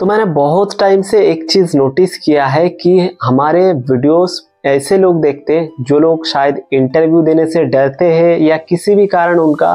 तो मैंने बहुत टाइम से एक चीज़ नोटिस किया है कि हमारे वीडियोस ऐसे लोग देखते हैं जो लोग शायद इंटरव्यू देने से डरते हैं या किसी भी कारण उनका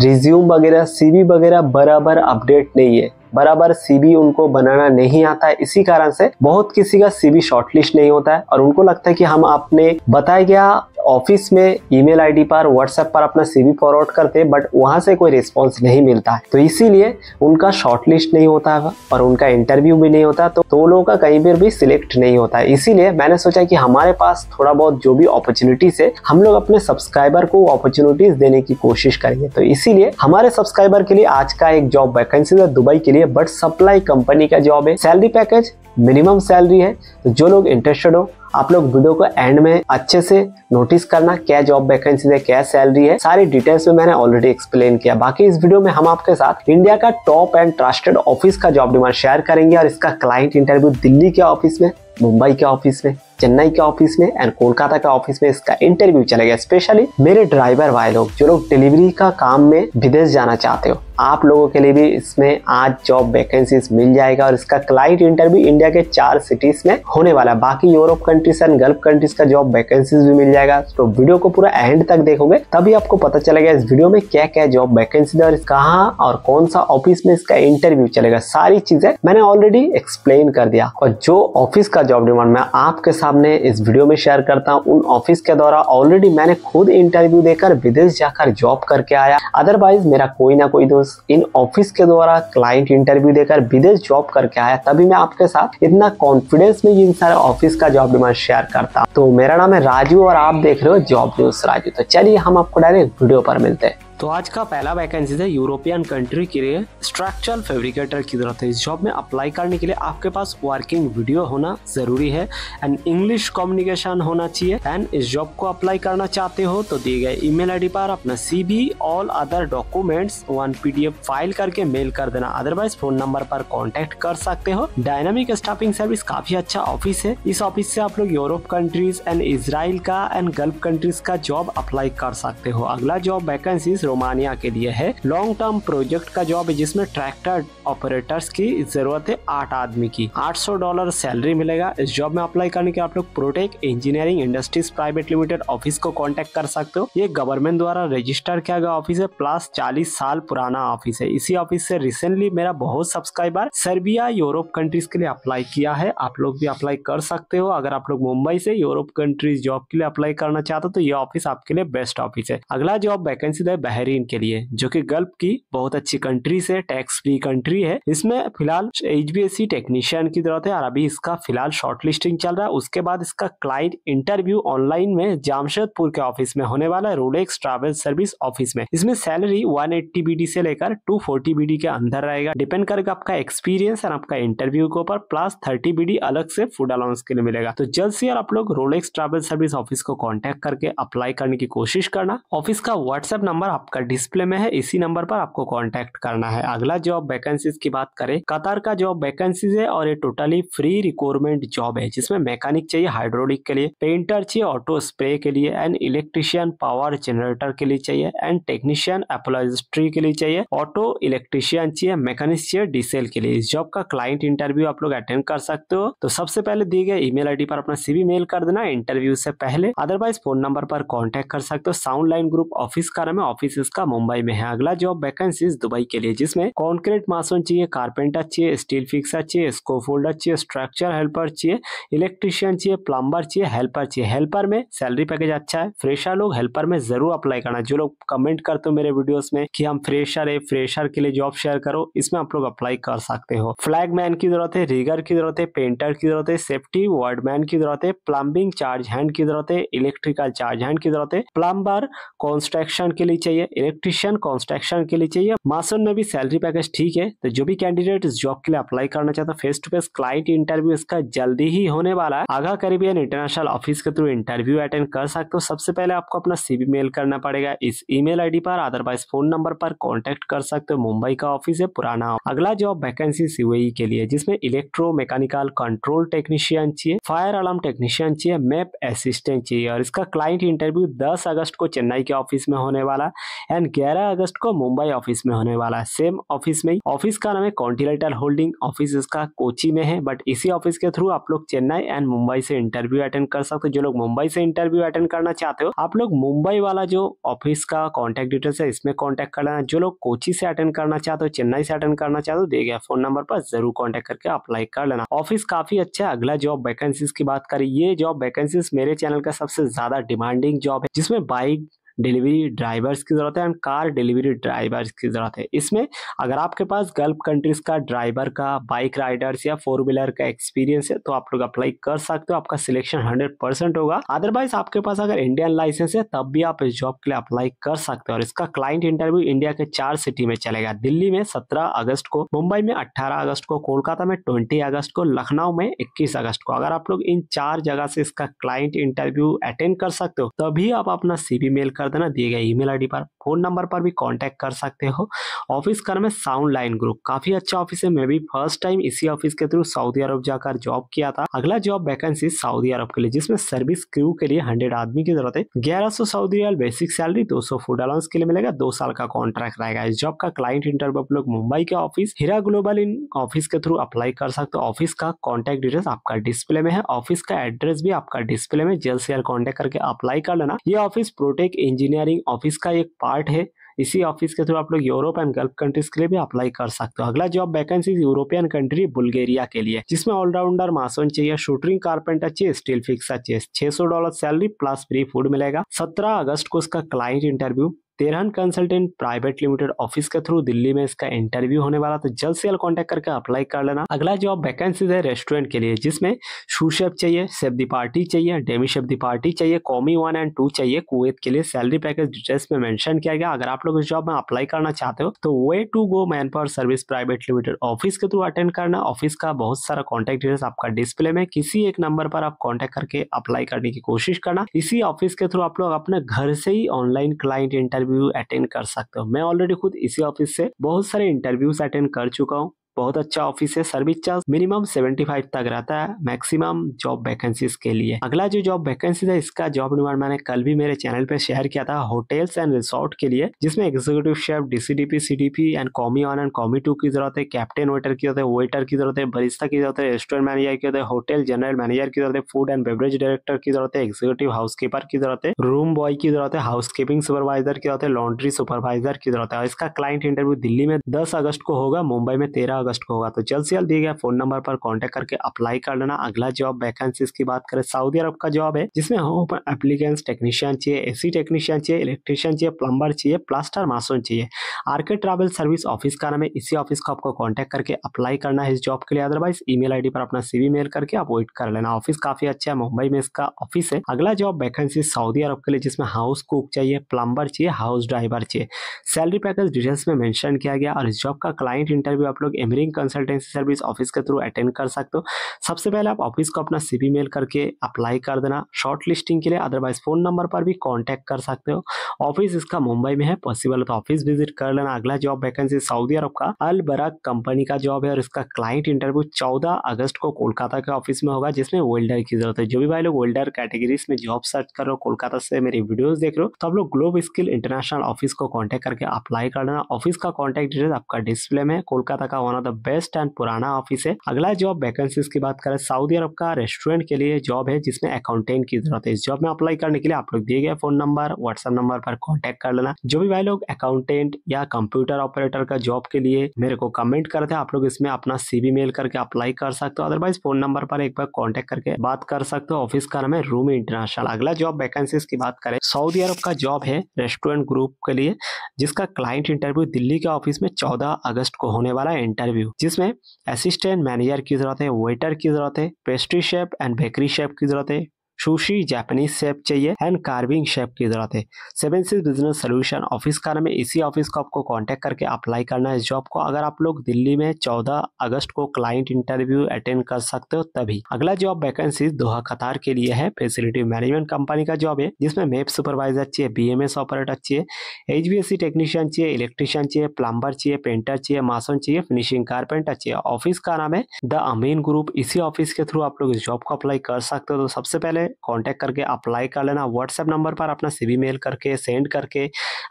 रिज्यूम वगैरह सीवी वगैरह बराबर अपडेट नहीं है बराबर सीबी उनको बनाना नहीं आता है इसी कारण से बहुत किसी का सीबी शॉर्टलिस्ट नहीं होता है और उनको लगता है कि हम आपने बताया गया ऑफिस में ईमेल आईडी पर व्हाट्सएप पर अपना सीवी फॉरवर्ड करते बट वहाँ से कोई रिस्पॉन्स नहीं मिलता है तो इसीलिए उनका शॉर्ट लिस्ट नहीं होता है और उनका इंटरव्यू भी नहीं होता तो दो लोगों का कहीं पर भी सिलेक्ट नहीं होता है इसीलिए मैंने सोचा कि हमारे पास थोड़ा बहुत जो भी अपॉर्चुनिटीज है हम लोग अपने सब्सक्राइबर को अपॉर्चुनिटीज देने की कोशिश करेंगे तो इसीलिए हमारे सब्सक्राइबर के लिए आज का एक जॉब वैकेंसी है दुबई के लिए बट सप्लाई कंपनी का जॉब है सैलरी पैकेज मिनिमम सैलरी है तो जो लोग इंटरेस्टेड हो आप लोग वीडियो को एंड में अच्छे से नोटिस करना क्या जॉब वैकेंसी है क्या सैलरी है सारी डिटेल्स में मैंने ऑलरेडी एक्सप्लेन किया बाकी इस वीडियो में हम आपके साथ इंडिया का टॉप एंड ट्रस्टेड ऑफिस का जॉब डिमांड शेयर करेंगे और इसका क्लाइंट इंटरव्यू दिल्ली के ऑफिस में मुंबई के ऑफिस में चेन्नई के ऑफिस में एंड कोलकाता के ऑफिस में इसका इंटरव्यू चलेगा स्पेशली मेरे ड्राइवर भाई लोग जो लोग डिलीवरी का काम में विदेश जाना चाहते हो आप लोगों के लिए भी इसमें आज जॉब वैकेंसीज मिल जाएगा और इसका क्लाइंट इंटरव्यू इंडिया के चार सिटीज में होने वाला है बाकी Europe countries and gulf countries का जॉब वैकेंसीज भी मिल जाएगा तो वीडियो को पूरा एंड तक देखोगे तभी आपको पता चलेगा इस वीडियो में क्या क्या जॉब वैकेंसी और कहाँ और कौन सा ऑफिस में इसका इंटरव्यू चलेगा सारी चीजें मैंने ऑलरेडी एक्सप्लेन कर दिया और जो ऑफिस का का जॉब डिमांड मैं आपके सामने इस वीडियो में शेयर करता हूँ उन ऑफिस के द्वारा ऑलरेडी मैंने खुद इंटरव्यू देकर विदेश जाकर जॉब करके आया अदरवाइज मेरा कोई ना कोई दोस्त इन ऑफिस के द्वारा क्लाइंट इंटरव्यू देकर विदेश जॉब करके आया तभी मैं आपके साथ इतना कॉन्फिडेंस में इन सारे ऑफिस का जॉब डिमांड शेयर करता हूँ तो मेरा नाम है राजू और आप देख रहे हो जॉब न्यूज राजू तो चलिए हम आपको डायरेक्ट वीडियो पर मिलते हैं तो आज का पहला वैकेंसी है यूरोपियन कंट्री के लिए स्ट्रक्चरल फेब्रिकेटर की जरूरत है इस जॉब में अप्लाई करने के लिए आपके पास वर्किंग वीडियो होना जरूरी है एंड इंग्लिश कम्युनिकेशन होना चाहिए एंड इस जॉब को अप्लाई करना चाहते हो तो दिए गए ईमेल आईडी पर अपना CV all other documents one PDF file करके मेल कर देना अदरवाइज फोन नंबर पर कॉन्टेक्ट कर सकते हो डायनामिक स्टाफिंग सर्विस काफी अच्छा ऑफिस है इस ऑफिस से आप लोग यूरोप कंट्रीज एंड इसराइल का एंड गल्फ कंट्रीज का जॉब अप्लाई कर सकते हो अगला जॉब वैकेंसी रोमानिया के लिए है लॉन्ग टर्म प्रोजेक्ट का जॉब है जिसमें ट्रैक्टर ऑपरेटर्स की जरूरत है आठ आदमी की 800 डॉलर सैलरी मिलेगा इस जॉब में अप्लाई करने के आप लोग Protek engineering industries private limited office को कॉन्टेक्ट कर सकते हो ये गवर्नमेंट द्वारा रजिस्टर किया गया ऑफिस है प्लस चालीस साल पुराना ऑफिस है इसी ऑफिस से रिसेंटली मेरा बहुत सब्सक्राइबर सर्बिया यूरोप कंट्रीज के लिए अप्लाई किया है आप लोग भी अप्लाई कर सकते हो अगर आप लोग मुंबई से यूरोप कंट्रीज जॉब के लिए अप्लाई करना चाहते हो तो ये ऑफिस आपके लिए बेस्ट ऑफिस है अगला जॉब वैकेंसी तो है बहरीन के लिए जो कि गल्प की बहुत अच्छी कंट्री से टैक्स फ्री कंट्री है इसमें फिलहाल एच टेक्नीशियन की जरूरत है और अभी इसका फिलहाल शॉर्ट लिस्टिंग चल रहा है उसके बाद इसका क्लाइंट इंटरव्यू ऑनलाइन में जामशेदपुर के ऑफिस में होने वाला है रोलेक्स ट्रेवल सर्विस ऑफिस में इसमें सैलरी वन एट्टी से लेकर टू फोर्टी के अंदर रहेगा डिपेंड करेगा आपका एक्सपीरियंस और आपका इंटरव्यू के ऊपर प्लस थर्टी बी अलग से फूड अलाउंस के लिए मिलेगा तो जल्द से आप लोग रोलेक्स ट्रेवल सर्विस ऑफिस को कॉन्टेक्ट करके अप्लाई करने की कोशिश करना ऑफिस का व्हाट्सएप नंबर आप आपका डिस्प्ले में है इसी नंबर पर आपको कॉन्टेक्ट करना है अगला जॉब वैकेंसीज की बात करें कतार का जॉब वैकेंसीज है और ये टोटली फ्री रिक्वायरमेंट जॉब है जिसमें मैकेनिक चाहिए हाइड्रोलिक के लिए पेंटर चाहिए ऑटो स्प्रे के लिए एंड इलेक्ट्रिशियन पावर जनरेटर के लिए चाहिए एंड टेक्नीशियन एपोलॉजिस्ट्री के लिए चाहिए ऑटो इलेक्ट्रिशियन चाहिए मैकेनिक चाहिए डीसेल के लिए इस जॉब का क्लाइंट इंटरव्यू आप लोग अटेंड कर सकते हो तो सबसे पहले दिए गए ईमेल आईडी पर अपना सीवी मेल कर देना इंटरव्यू से पहले अदरवाइज फोन नंबर पर कॉन्टेक्ट कर सकते हो साउंड लाइन ग्रुप ऑफिस का नाम है ऑफिस वैकेंसीज का मुंबई में है अगला जॉब वैकेंसीज दुबई के लिए जिसमें कॉन्क्रीट मासन चाहिए कारपेंटर चाहिए स्टील फिक्सर चाहिए स्को फोल्डर चाहिए स्ट्रक्चर हेल्पर चाहिए इलेक्ट्रीशियन चाहिए प्लम्बर चाहिए हेल्पर चाहिए हेल्पर में सैलरी पैकेज अच्छा है फ्रेशर लोग हेल्पर में जरूर अप्लाई करना जो लोग कमेंट करते हो मेरे वीडियोस में कि हम फ्रेशर है फ्रेशर के लिए जॉब शेयर करो इसमें आप लोग अप्लाई कर सकते हो फ्लैग मैन की जरूरत है रिगर की जरूरत है पेंटर की जरूरत है सेफ्टी वर्डमैन मैन की जरूरत है प्लम्बिंग चार्ज हैंड की जरूरत है इलेक्ट्रिकल चार्ज हैंड की जरूरत है प्लम्बर कॉन्स्ट्रक्शन के लिए चाहिए चाहिए इलेक्ट्रिशियन कंस्ट्रक्शन के लिए चाहिए मासन में भी सैलरी पैकेज ठीक है तो जो भी कैंडिडेट इस जॉब के लिए अप्लाई करना चाहता है face to face client interview इसका जल्दी ही होने वाला है आगा करीबियन इंटरनेशनल ऑफिस के थ्रू इंटरव्यू अटेंड कर सकते हो सबसे पहले आपको अपना सीबी मेल करना पड़ेगा इस ईमेल आईडी पर अदरवाइज फोन नंबर पर कॉन्टेक्ट कर सकते हो मुंबई का ऑफिस है पुराना अगला जॉब वैकेंसी सीवई के लिए जिसमें इलेक्ट्रो मैकेनिकल कंट्रोल टेक्नीशियन चाहिए फायर अलार्म टेक्नीशियन चाहिए मैप असिस्टेंट चाहिए और इसका क्लाइंट इंटरव्यू 10 अगस्त को चेन्नई के ऑफिस में होने वाला एंड ग्यारह अगस्त को मुंबई ऑफिस में होने वाला है सेम ऑफिस में ऑफिस का नाम है कॉन्टिनेंटल होल्डिंग ऑफिस इसका कोची में है बट इसी ऑफिस के थ्रू आप लोग चेन्नई एंड मुंबई से इंटरव्यू अटेंड कर सकते हो जो लोग मुंबई से इंटरव्यू अटेंड करना चाहते हो आप लोग मुंबई वाला जो ऑफिस का कॉन्टेक्ट डिटेल्स है इसमें कॉन्टैक्ट करना जो लोग कोची से अटेंड करना चाहते हो चेन्नई से अटेंड करना चाहते हो दे गया फोन नंबर पर जरूर कॉन्टेक्ट करके अप्लाई कर लेना ऑफिस काफी अच्छा है अगला जॉब वैकेंसीज की बात करें ये जॉब वैकेंसीज मेरे चैनल का सबसे ज्यादा डिमांडिंग जॉब है जिसमें बाइक डिलीवरी ड्राइवर्स की ज़रूरत है एंड कार डिलीवरी ड्राइवर्स की ज़रूरत है इसमें अगर आपके पास गल्फ कंट्रीज़ का ड्राइवर का बाइक राइडर्स या फोर व्हीलर का एक्सपीरियंस है तो आप लोग अप्लाई कर सकते हो आपका सिलेक्शन हंड्रेड परसेंट होगा अदरवाइज आपके पास अगर इंडियन लाइसेंस है तब भी आप इस जॉब के लिए अप्लाई कर सकते हो और इसका क्लाइंट इंटरव्यू इंडिया के चार सिटी में चलेगा दिल्ली में सत्रह अगस्त को मुंबई में अट्ठारह अगस्त को कोलकाता में ट्वेंटी अगस्त को लखनऊ में इक्कीस अगस्त को अगर आप लोग इन चार जगह से इसका क्लाइंट इंटरव्यू अटेंड कर सकते हो तभी आप अपना सीवी मेल कर कर देना दिए गए ईमेल आईडी पर फोन नंबर पर भी कांटेक्ट कर सकते हो ऑफिस कर में साउंड लाइन ग्रुप काफी अच्छा ऑफिस है मैं भी फर्स्ट टाइम इसी ऑफिस के थ्रू सऊदी अरब जाकर जॉब किया था अगला जॉब वैकेंसी सऊदी अरब के लिए जिसमें सर्विस क्रू के लिए हंड्रेड आदमी की जरूरत है ग्यारह सौ सऊदी रियाल बेसिक सैलरी दो सौ फूड अलाउंस के लिए मिलेगा दो साल का कॉन्ट्रैक्ट रहेगा इस जॉब का क्लाइंट इंटरव्यू आप लोग मुंबई के office Heera global in office के थ्रू अप्लाई कर सकते हो ऑफिस का कॉन्टैक्ट डिटेल्स आपका डिस्प्ले में है ऑफिस का एड्रेस भी आपका डिस्प्ले में जल्द से जल्द कॉन्टेक्ट करके अप्लाई कर लेना ये ऑफिस प्रोटेक इंजीनियरिंग ऑफिस का एक पार्ट है इसी ऑफिस के थ्रू आप लोग यूरोप एंड गल्फ कंट्रीज के लिए भी अप्लाई कर सकते हो अगला job vacancy European country Bulgaria के लिए जिसमें ऑलराउंडर मासन चाहिए शूटरिंग कारपेंटर चाहिए स्टील फिक्सर चाहिए छह सौ dollar salary plus free food मिलेगा सत्रह अगस्त को उसका क्लाइंट इंटरव्यू तेरहन कंसल्टेंट प्राइवेट लिमिटेड ऑफिस के थ्रू दिल्ली में इसका इंटरव्यू होने वाला तो जल्द से जल्द कॉन्टेक्ट करके अप्लाई कर लेना अगला जॉब वैकेंसी है रेस्टोरेंट के लिए जिसमें शूशेफ चाहिए सेफ दी पार्टी चाहिए डेमी शेफ दी पार्टी चाहिए कॉमी वन एंड टू चाहिए कुवैत के लिए सैलरी पैकेज डिटेल्स में मेंशन किया गया अगर आप लोग इस जॉब में अप्लाई करना चाहते हो तो way to go manpower service private limited office के थ्रू अटेंड करना ऑफिस का बहुत सारा कॉन्टैक्ट डिटेल्स आपका डिस्प्ले में किसी एक नंबर पर आप कॉन्टेक्ट करके अप्लाई करने की कोशिश करना इसी ऑफिस के थ्रू आप लोग अपने घर से ही online client interview interview attend कर सकते हो मैं ऑलरेडी खुद इसी ऑफिस से बहुत सारे इंटरव्यूज अटेंड कर चुका हूँ बहुत अच्छा ऑफिस है सर्विस चार्ज मिनिमम 75 तक रहता है मैक्सिमम जॉब वैकेंसीज के लिए अगला जो जॉब वैकेंसी है इसका जॉब निवार मैंने कल भी मेरे चैनल पे शेयर किया था होटल्स एंड रिसोर्ट के लिए जिसमें executive chef DCDP CDP and commis one and commis two की जरूरत है कैप्टन वेटर की जरूरत है वेटर की जरूरत है बरिस्ता की जरूरत है रेस्टोरेंट मैनेजर की जरूरत है होटल जनरल मैनेजर की जरूरत है फूड एंड बेवरेज डायरेक्टर की जरूरत है एग्जीक्यूटिव कीपर की जरूरत है रूम बॉय की जरूरत है कीपिंग सुपरवाइजर की जरूरत है लॉन्ड्री सुपरवाइजर की जरूरत है इसका क्लाइंट इंटरव्यू दिल्ली में दस अगस्त को होगा मुंबई में तेरह अगस्त को होगा तो जल्द से जल्द दिए गए फोन नंबर पर कॉन्टेक्ट करके अप्लाई कर लेना अगला जॉब वैकेंसी की बात करें सऊदी अरब का जॉब है जिसमें हम एप्लीकेंट्स टेक्नीशियन चाहिए एसी टेक्नीशियन चाहिए इलेक्ट्रीशियन चाहिए प्लम्बर चाहिए प्लास्टर मासन चाहिए आरके ट्रैवल सर्विस ऑफिस का नाम है इसी ऑफिस को आपको कॉन्टैक्ट करके अप्लाई करना है इस जॉब के लिए अदरवाइज ईमेल आईडी पर अपना सीवी मेल करके आप वेट कर लेना ऑफिस काफी अच्छा है मुंबई में इसका ऑफिस है अगला जॉब वैकेंसी सऊदी अरब के लिए जिसमें हाउस कुक चाहिए प्लम्बर चाहिए हाउस ड्राइवर चाहिए सैलरी पैकेज डिटेल्स में मैंशन किया गया और इस जॉब का क्लाइंट इंटरव्यू आप लोग M engineering consultancy service office के थ्रू अटेंड कर सकते हो सबसे पहले आप ऑफिस को अपना सी मेल करके अप्लाई कर देना शॉर्ट लिस्टिंग के लिए अदरवाइज फ़ोन नंबर पर भी कॉन्टैक्ट कर सकते हो ऑफिस इसका मुंबई में है पॉसिबल तो ऑफिस विजिट कर लेना अगला जॉब वैकेंसी सऊदी अरब का अल बराक कंपनी का जॉब है और इसका क्लाइंट इंटरव्यू चौदह अगस्त को कोलकाता के ऑफिस में होगा जिसमें वेल्डर की जरूरत है जो भी भाई लोग वेल्डर कैटेगरीज में जॉब सर्च कर रहे हो कोलकाता से मेरी वीडियोस देख रहे हो तो आप लोग ग्लोब स्किल इंटरनेशनल ऑफिस को कांटेक्ट करके अप्लाई कर देना ऑफिस का कॉन्टैक्ट डिटेल आपका डिस्प्ले में कोलकाता का one of the best and पुराना ऑफिस है अगला जॉब वैकेंसी की बात करें सऊदी अरब का रेस्टोरेंट के लिए जॉब है जिसमें अकाउंटेंट की जरूरत है इस जॉब में अप्लाई करने के लिए आप लोग दिए गए फोन नंबर व्हाट्सएप नंबर पर कॉन्टेक्ट कर लेना जो भी भाई लोग अकाउंटेंट या कंप्यूटर ऑपरेटर का जॉब के लिए मेरे को कमेंट करे थे आप लोग इसमें अपना सीवी मेल करके अप्लाई कर सकते हो अदरवाइज फोन नंबर पर एक बार कॉन्टेक्ट करके बात कर सकते हो ऑफिस का नाम है रूम इंटरनेशनल अगला जॉब वैकेंसी की बात करें सऊदी अरब का जॉब है रेस्टोरेंट ग्रुप के लिए जिसका क्लाइंट इंटरव्यू दिल्ली के ऑफिस में 14 अगस्त को होने वाला है इंटरव्यू इंटरव्यू जिसमें असिस्टेंट मैनेजर की ज़रूरत है वेटर की ज़रूरत है pastry chef and bakery chef की ज़रूरत है सुशी जापानीज शेप चाहिए एंड कार्विंग शेप की जरूरत है seven six business solution office का नाम है इसी ऑफिस को आपको कॉन्टैक्ट करके अप्लाई करना है इस जॉब को अगर आप लोग दिल्ली में चौदह अगस्त को क्लाइंट इंटरव्यू अटेंड कर सकते हो तभी अगला जॉब वैकेंसी दोहा कतार के लिए है फैसिलिटी मैनेजमेंट कंपनी का जॉब है जिसमें मेप सुपरवाइजर चाहिए बी एम एस ऑपरेटर चाहिए H B S C technician चाहिए इलेक्ट्रीशियन चाहिए प्लम्बर चाहिए पेंटर चाहिए मासन चाहिए फिनिशिंग कारपेंटर चाहिए ऑफिस का नाम है द अमीन ग्रुप इसी ऑफिस के थ्रू आप लोग इस जॉब को अप्लाई कर सकते हो तो सबसे पहले कॉन्टैक्ट करके अप्लाई कर लेना व्हाट्सएप नंबर पर अपना सी मेल करके सेंड करके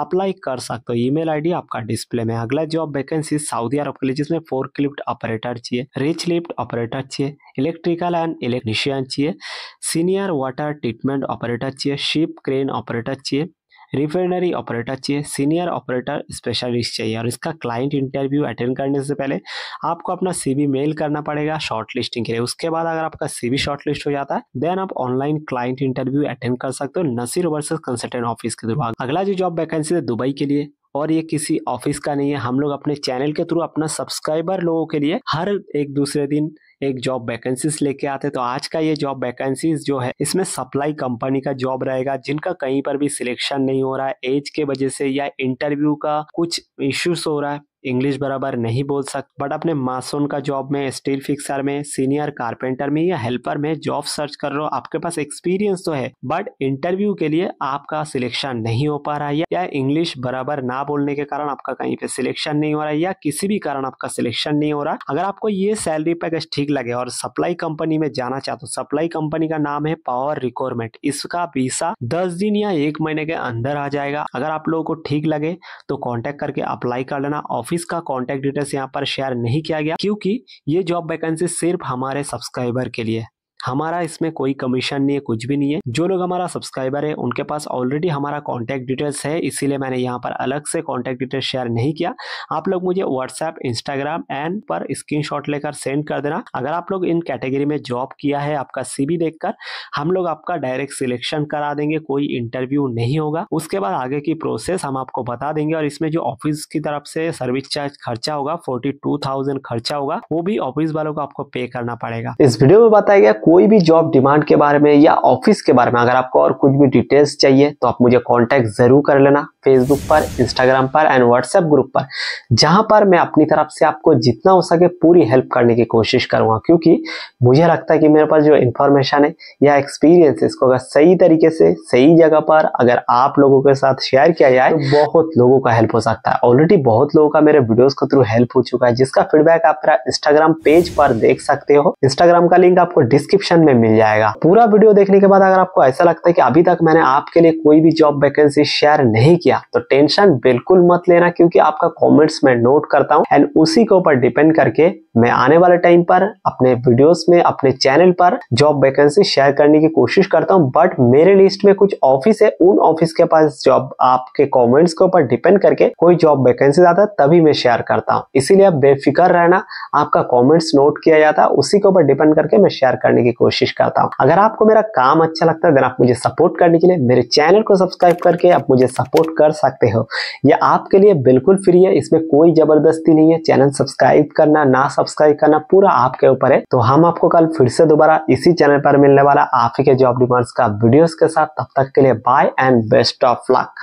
अप्लाई कर सकते हो ईमेल आईडी आपका डिस्प्ले में अगला जॉब वैकेंसी सऊदी अरब के लिए जिसमें फोर लिफ्ट ऑपरेटर चाहिए रिच लिफ्ट ऑपरेटर चाहिए इलेक्ट्रिकल एंड इलेक्ट्रीशियन चाहिए सीनियर वाटर ट्रीटमेंट ऑपरेटर चाहिए शिप क्रेन ऑपरेटर चाहिए रिफाइनरी ऑपरेटर चाहिए सीनियर ऑपरेटर स्पेशलिस्ट चाहिए और इसका क्लाइंट इंटरव्यू अटेंड करने से पहले आपको अपना सीबी मेल करना पड़ेगा शॉर्ट लिस्टिंग के लिए उसके बाद अगर आपका सीवी शॉर्ट लिस्ट हो जाता है देन आप ऑनलाइन क्लाइंट इंटरव्यू अटेंड कर सकते हो नसीर वर्सेज कंसल्टेंट ऑफिस के थ्रू अगला जो जॉब वैकेंसी है दुबई के लिए और ये किसी ऑफिस का नहीं है हम लोग अपने चैनल के थ्रू अपना सब्सक्राइबर लोगों के लिए हर एक दूसरे दिन एक जॉब वैकेंसीज लेके आते तो आज का ये जॉब वैकेंसीज जो है इसमें सप्लाई कंपनी का जॉब रहेगा जिनका कहीं पर भी सिलेक्शन नहीं हो रहा है एज के वजह से या इंटरव्यू का कुछ इश्यूज हो रहा है इंग्लिश बराबर नहीं बोल सकते बट अपने मासून का जॉब में स्टील फिक्सर में सीनियर कारपेंटर में या हेल्पर में जॉब सर्च कर रहे हो आपके पास एक्सपीरियंस तो है बट इंटरव्यू के लिए आपका सिलेक्शन नहीं हो पा रहा है या इंग्लिश बराबर ना बोलने के कारण आपका कहीं पे सिलेक्शन नहीं हो रहा है या किसी भी कारण आपका सिलेक्शन नहीं हो रहा अगर आपको ये सैलरी पैकेज ठीक लगे और सप्लाई कंपनी में जाना चाहते हो सप्लाई कंपनी का नाम है पावर रिक्वायरमेंट इसका वीसा दस दिन या एक महीने के अंदर आ जाएगा अगर आप लोगों को ठीक लगे तो कॉन्टेक्ट करके अप्लाई कर लेना ऑफिस ऑफिस का कॉन्टैक्ट डिटेल्स यहाँ पर शेयर नहीं किया गया क्योंकि ये जॉब वैकेंसी सिर्फ हमारे सब्सक्राइबर के लिए हमारा इसमें कोई कमीशन नहीं है कुछ भी नहीं है जो लोग हमारा सब्सक्राइबर है उनके पास ऑलरेडी हमारा कॉन्टैक्ट डिटेल्स है इसीलिए मैंने यहाँ पर अलग से कॉन्टैक्ट डिटेल्स शेयर नहीं किया आप लोग मुझे व्हाट्सएप इंस्टाग्राम एंड पर स्क्रीन लेकर सेंड कर देना अगर आप लोग इन कैटेगरी में जॉब किया है आपका सीबी देखकर हम लोग आपका डायरेक्ट सिलेक्शन करा देंगे कोई इंटरव्यू नहीं होगा उसके बाद आगे की प्रोसेस हम आपको बता देंगे और इसमें जो ऑफिस की तरफ से सर्विस चार्ज खर्चा होगा फोर्टी टू थाउजेंड खर्चा होगा वो भी ऑफिस वालों को आपको पे करना पड़ेगा इस वीडियो में बताया गया कोई भी जॉब डिमांड के बारे में या ऑफिस के बारे में अगर आपको और कुछ भी डिटेल्स चाहिए तो आप मुझे कांटेक्ट जरूर कर लेना फेसबुक पर इंस्टाग्राम पर एंड व्हाट्सएप ग्रुप पर जहां पर मैं अपनी तरफ से आपको जितना हो सके पूरी हेल्प करने की कोशिश करूंगा क्योंकि मुझे लगता है कि मेरे पास जो इन्फॉर्मेशन है या एक्सपीरियंस है इसको अगर सही तरीके से सही जगह पर अगर आप लोगों के साथ शेयर किया जाए तो बहुत लोगों का हेल्प हो सकता है ऑलरेडी बहुत लोगों का मेरे वीडियोज के थ्रू हेल्प हो चुका है जिसका फीडबैक आप मेरा इंस्टाग्राम पेज पर देख सकते हो इंस्टाग्राम का लिंक आपको डिस्क्रिप्शन डिस्क्रिप्शन में मिल जाएगा पूरा वीडियो देखने के बाद अगर आपको ऐसा लगता है कि अभी तक मैंने आपके लिए कोई भी जॉब वैकेंसी शेयर नहीं किया तो टेंशन बिल्कुल मत लेना क्योंकि आपका कॉमेंट्स में नोट करता हूँ एंड उसी के ऊपर डिपेंड करके मैं आने वाले टाइम पर अपने वीडियोस में अपने चैनल पर जॉब वैकेंसी शेयर करने की कोशिश करता हूं बट मेरे लिस्ट में कुछ ऑफिस है उन ऑफिस के पास जॉब आपके कमेंट्स के ऊपर डिपेंड करके कोई जॉब वैकेंसी आता है तभी मैं शेयर करता हूं इसीलिए आप बेफिक्र रहना आपका कॉमेंट्स नोट किया जाता है उसी के ऊपर डिपेंड करके मैं शेयर करने की कोशिश करता हूँ अगर आपको मेरा काम अच्छा लगता है देन आप मुझे सपोर्ट करने के लिए मेरे चैनल को सब्सक्राइब करके आप मुझे सपोर्ट कर सकते हो यह आपके लिए बिल्कुल फ्री है इसमें कोई जबरदस्ती नहीं है चैनल सब्सक्राइब करना ना सब सब्सक्राइब करना पूरा आपके ऊपर है तो हम आपको कल फिर से दोबारा इसी चैनल पर मिलने वाला आप ही के जॉब डिमांड्स का वीडियोस के साथ तब तक के लिए bye and best of luck